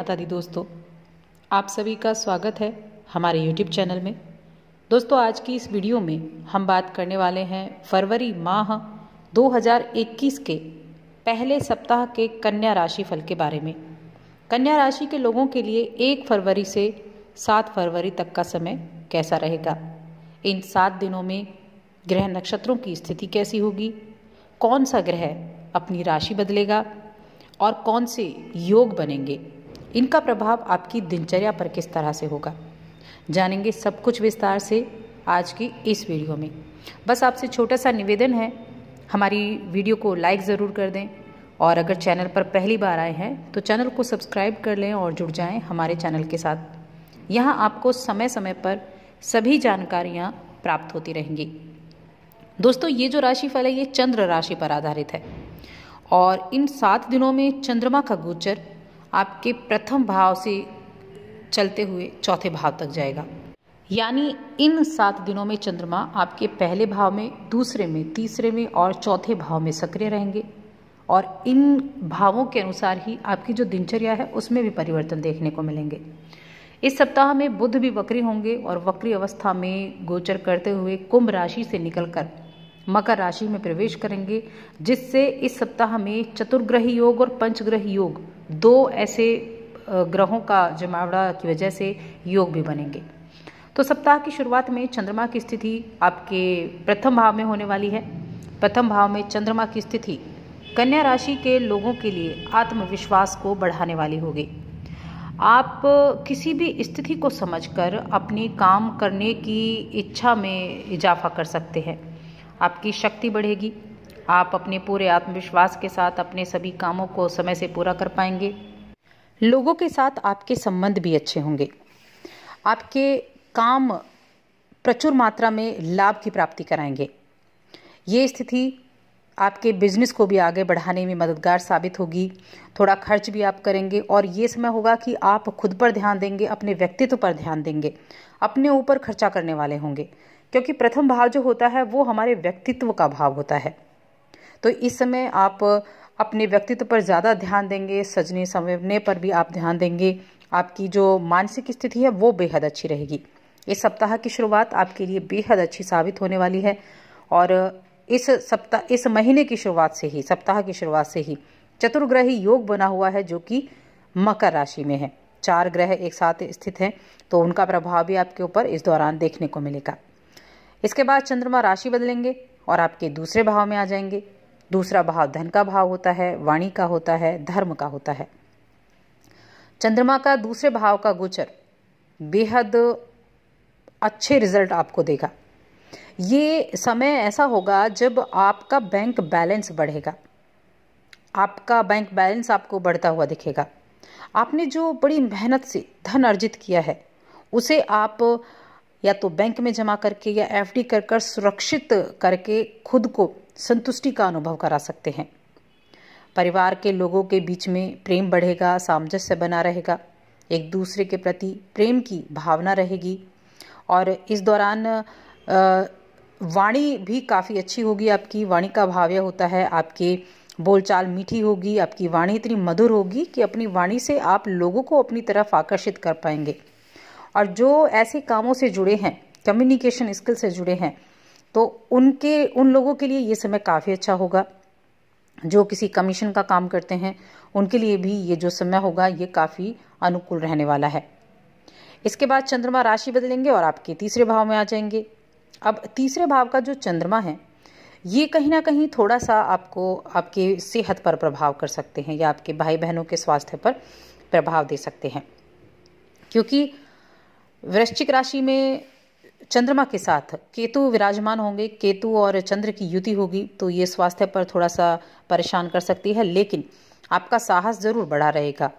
माता दी दोस्तों आप सभी का स्वागत है हमारे YouTube चैनल में दोस्तों आज की इस वीडियो में हम बात करने वाले हैं फरवरी माह 2021 के पहले सप्ताह के कन्या राशि फल के बारे में कन्या राशि के लोगों के लिए एक फरवरी से सात फरवरी तक का समय कैसा रहेगा इन सात दिनों में ग्रह नक्षत्रों की स्थिति कैसी होगी कौन सा ग्रह अपनी राशि बदलेगा और कौन से योग बनेंगे इनका प्रभाव आपकी दिनचर्या पर किस तरह से होगा जानेंगे सब कुछ विस्तार से आज की इस वीडियो में बस आपसे छोटा सा निवेदन है हमारी वीडियो को लाइक ज़रूर कर दें और अगर चैनल पर पहली बार आए हैं तो चैनल को सब्सक्राइब कर लें और जुड़ जाएं हमारे चैनल के साथ यहाँ आपको समय समय पर सभी जानकारियाँ प्राप्त होती रहेंगी दोस्तों ये जो राशिफल है ये चंद्र राशि पर आधारित है और इन सात दिनों में चंद्रमा का गोचर आपके प्रथम भाव से चलते हुए चौथे भाव तक जाएगा यानी इन सात दिनों में चंद्रमा आपके पहले भाव में दूसरे में तीसरे में और चौथे भाव में सक्रिय रहेंगे और इन भावों के अनुसार ही आपकी जो दिनचर्या है उसमें भी परिवर्तन देखने को मिलेंगे इस सप्ताह में बुध भी वक्री होंगे और वक्री अवस्था में गोचर करते हुए कुंभ राशि से निकलकर मकर राशि में प्रवेश करेंगे जिससे इस सप्ताह में चतुर्ग्रही योग और पंचग्रही योग दो ऐसे ग्रहों का जमावड़ा की वजह से योग भी बनेंगे तो सप्ताह की शुरुआत में चंद्रमा की स्थिति आपके प्रथम भाव में होने वाली है प्रथम भाव में चंद्रमा की स्थिति कन्या राशि के लोगों के लिए आत्मविश्वास को बढ़ाने वाली होगी आप किसी भी स्थिति को समझकर अपने काम करने की इच्छा में इजाफा कर सकते हैं आपकी शक्ति बढ़ेगी आप अपने पूरे आत्मविश्वास के साथ अपने सभी कामों को समय से पूरा कर पाएंगे लोगों के साथ आपके संबंध भी अच्छे होंगे आपके काम प्रचुर मात्रा में लाभ की प्राप्ति कराएंगे ये स्थिति आपके बिजनेस को भी आगे बढ़ाने में मददगार साबित होगी थोड़ा खर्च भी आप करेंगे और ये समय होगा कि आप खुद पर ध्यान देंगे अपने व्यक्तित्व पर ध्यान देंगे अपने ऊपर खर्चा करने वाले होंगे क्योंकि प्रथम भाव जो होता है वो हमारे व्यक्तित्व का भाव होता है तो इस समय आप अपने व्यक्तित्व पर ज़्यादा ध्यान देंगे सजने संवरने पर भी आप ध्यान देंगे आपकी जो मानसिक स्थिति है वो बेहद अच्छी रहेगी इस सप्ताह की शुरुआत आपके लिए बेहद अच्छी साबित होने वाली है और इस सप्ताह इस महीने की शुरुआत से ही सप्ताह की शुरुआत से ही चतुर्ग्रही योग बना हुआ है जो कि मकर राशि में है चार ग्रह एक साथ स्थित हैं तो उनका प्रभाव भी आपके ऊपर इस दौरान देखने को मिलेगा इसके बाद चंद्रमा राशि बदलेंगे और आपके दूसरे भाव में आ जाएंगे दूसरा भाव धन का भाव होता है वाणी का होता है धर्म का होता है चंद्रमा का दूसरे भाव का गोचर बेहद अच्छे रिजल्ट आपको देगा ये समय ऐसा होगा जब आपका बैंक बैलेंस बढ़ेगा आपका बैंक बैलेंस आपको बढ़ता हुआ दिखेगा आपने जो बड़ी मेहनत से धन अर्जित किया है उसे आप या तो बैंक में जमा करके या डी कर कर सुरक्षित करके खुद को संतुष्टि का अनुभव करा सकते हैं परिवार के लोगों के बीच में प्रेम बढ़ेगा सामंजस्य बना रहेगा एक दूसरे के प्रति प्रेम की भावना रहेगी और इस दौरान वाणी भी काफ़ी अच्छी होगी आपकी वाणी का भाव्य होता है आपके बोलचाल मीठी होगी आपकी वाणी इतनी मधुर होगी कि अपनी वाणी से आप लोगों को अपनी तरफ आकर्षित कर पाएंगे और जो ऐसे कामों से जुड़े हैं कम्युनिकेशन स्किल से जुड़े हैं तो उनके उन लोगों के लिए ये समय काफ़ी अच्छा होगा जो किसी कमीशन का काम करते हैं उनके लिए भी ये जो समय होगा ये काफ़ी अनुकूल रहने वाला है इसके बाद चंद्रमा राशि बदलेंगे और आपके तीसरे भाव में आ जाएंगे अब तीसरे भाव का जो चंद्रमा है ये कहीं ना कहीं थोड़ा सा आपको आपके सेहत पर प्रभाव कर सकते हैं या आपके भाई बहनों के स्वास्थ्य पर प्रभाव दे सकते हैं क्योंकि वृश्चिक राशि में चंद्रमा के साथ केतु विराजमान होंगे केतु और चंद्र की युति होगी तो ये स्वास्थ्य पर थोड़ा सा परेशान कर सकती है लेकिन आपका साहस जरूर बढ़ा रहेगा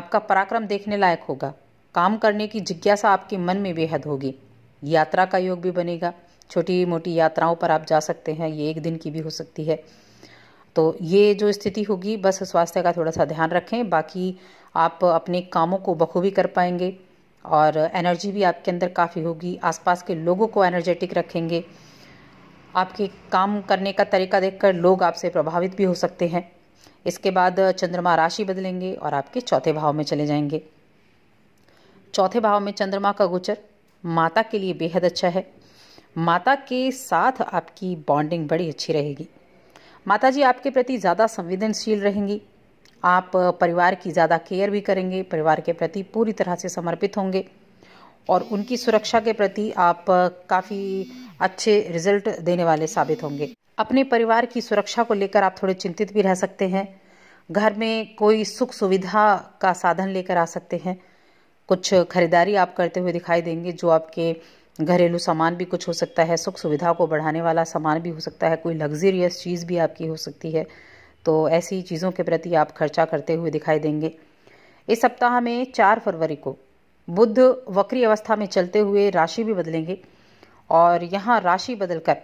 आपका पराक्रम देखने लायक होगा काम करने की जिज्ञासा आपके मन में बेहद होगी यात्रा का योग भी बनेगा छोटी मोटी यात्राओं पर आप जा सकते हैं ये एक दिन की भी हो सकती है तो ये जो स्थिति होगी बस स्वास्थ्य का थोड़ा सा ध्यान रखें बाकी आप अपने कामों को बखूबी कर पाएंगे और एनर्जी भी आपके अंदर काफ़ी होगी आसपास के लोगों को एनर्जेटिक रखेंगे आपके काम करने का तरीका देखकर लोग आपसे प्रभावित भी हो सकते हैं इसके बाद चंद्रमा राशि बदलेंगे और आपके चौथे भाव में चले जाएंगे चौथे भाव में चंद्रमा का गोचर माता के लिए बेहद अच्छा है माता के साथ आपकी बॉन्डिंग बड़ी अच्छी रहेगी माता जी आपके प्रति ज़्यादा संवेदनशील रहेंगी आप परिवार की ज़्यादा केयर भी करेंगे परिवार के प्रति पूरी तरह से समर्पित होंगे और उनकी सुरक्षा के प्रति आप काफ़ी अच्छे रिजल्ट देने वाले साबित होंगे अपने परिवार की सुरक्षा को लेकर आप थोड़े चिंतित भी रह सकते हैं घर में कोई सुख सुविधा का साधन लेकर आ सकते हैं कुछ खरीदारी आप करते हुए दिखाई देंगे जो आपके घरेलू सामान भी कुछ हो सकता है सुख सुविधा को बढ़ाने वाला सामान भी हो सकता है कोई लग्जरियस चीज़ भी आपकी हो सकती है तो ऐसी चीज़ों के प्रति आप खर्चा करते हुए दिखाई देंगे इस सप्ताह में चार फरवरी को बुद्ध वक्री अवस्था में चलते हुए राशि भी बदलेंगे और यहाँ राशि बदलकर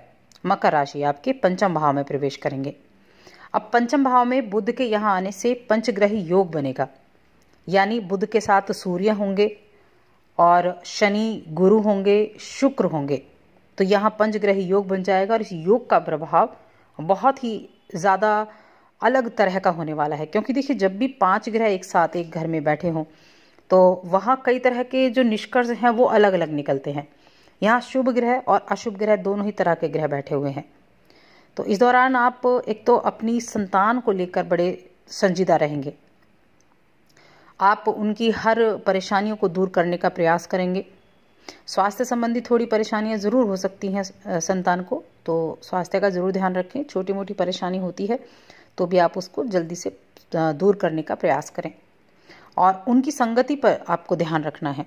मकर राशि आपके पंचम भाव में प्रवेश करेंगे अब पंचम भाव में बुद्ध के यहाँ आने से पंचग्रही योग बनेगा यानी बुद्ध के साथ सूर्य होंगे और शनि गुरु होंगे शुक्र होंगे तो यहाँ पंचग्रही योग बन जाएगा और इस योग का प्रभाव बहुत ही ज़्यादा अलग तरह का होने वाला है क्योंकि देखिए जब भी पांच ग्रह एक साथ एक घर में बैठे हों तो वहाँ कई तरह के जो निष्कर्ष हैं वो अलग अलग निकलते हैं यहाँ शुभ ग्रह और अशुभ ग्रह दोनों ही तरह के ग्रह बैठे हुए हैं तो इस दौरान आप एक तो अपनी संतान को लेकर बड़े संजीदा रहेंगे आप उनकी हर परेशानियों को दूर करने का प्रयास करेंगे स्वास्थ्य संबंधी थोड़ी परेशानियां ज़रूर हो सकती हैं संतान को तो स्वास्थ्य का ज़रूर ध्यान रखें छोटी मोटी परेशानी होती है तो भी आप उसको जल्दी से दूर करने का प्रयास करें और उनकी संगति पर आपको ध्यान रखना है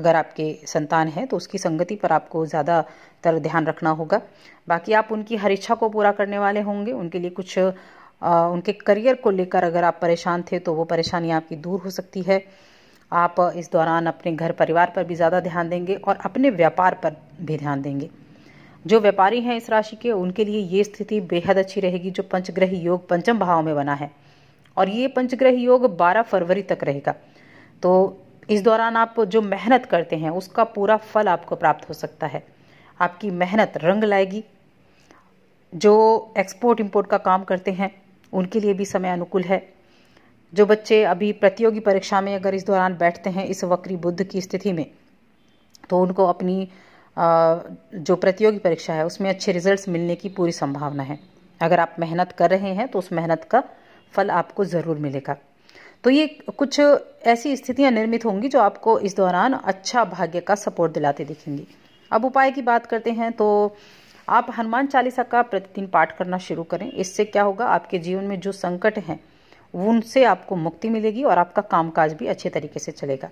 अगर आपके संतान है तो उसकी संगति पर आपको ज़्यादातर ध्यान रखना होगा बाकी आप उनकी हर इच्छा को पूरा करने वाले होंगे उनके लिए कुछ आ, उनके करियर को लेकर अगर आप परेशान थे तो वो परेशानी आपकी दूर हो सकती है आप इस दौरान अपने घर परिवार पर भी ज़्यादा ध्यान देंगे और अपने व्यापार पर भी ध्यान देंगे जो व्यापारी हैं इस राशि के उनके लिए ये स्थिति बेहद अच्छी रहेगी जो पंचग्रह योग पंचम भाव में बना है और ये पंचग्रह योग 12 फरवरी तक रहेगा तो इस दौरान आप जो मेहनत करते हैं उसका पूरा फल आपको प्राप्त हो सकता है आपकी मेहनत रंग लाएगी जो एक्सपोर्ट इम्पोर्ट का काम करते हैं उनके लिए भी समय अनुकूल है जो बच्चे अभी प्रतियोगी परीक्षा में अगर इस दौरान बैठते हैं इस वक्री बुद्ध की स्थिति में तो उनको अपनी जो प्रतियोगी परीक्षा है उसमें अच्छे रिजल्ट्स मिलने की पूरी संभावना है अगर आप मेहनत कर रहे हैं तो उस मेहनत का फल आपको ज़रूर मिलेगा तो ये कुछ ऐसी स्थितियां निर्मित होंगी जो आपको इस दौरान अच्छा भाग्य का सपोर्ट दिलाते दिखेंगी अब उपाय की बात करते हैं तो आप हनुमान चालीसा का प्रतिदिन पाठ करना शुरू करें इससे क्या होगा आपके जीवन में जो संकट हैं उनसे आपको मुक्ति मिलेगी और आपका कामकाज भी अच्छे तरीके से चलेगा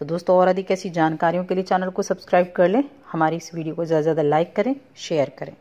तो दोस्तों और अधिक ऐसी जानकारियों के लिए चैनल को सब्सक्राइब कर लें हमारी इस वीडियो को ज़्यादा ज़्यादा लाइक करें शेयर करें